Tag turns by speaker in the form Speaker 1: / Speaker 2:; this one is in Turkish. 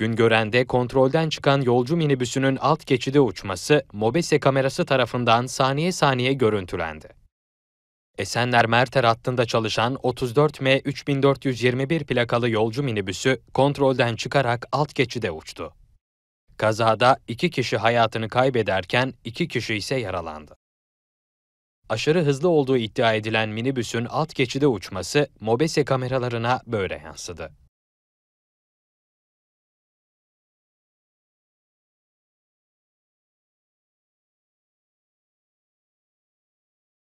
Speaker 1: Güngören'de kontrolden çıkan yolcu minibüsünün alt geçide uçması mobese kamerası tarafından saniye saniye görüntülendi. Esenler Merter hattında çalışan 34M 3421 plakalı yolcu minibüsü kontrolden çıkarak alt geçide uçtu. Kazada iki kişi hayatını kaybederken iki kişi ise yaralandı. Aşırı hızlı olduğu iddia edilen minibüsün alt geçide uçması mobese kameralarına böyle yansıdı.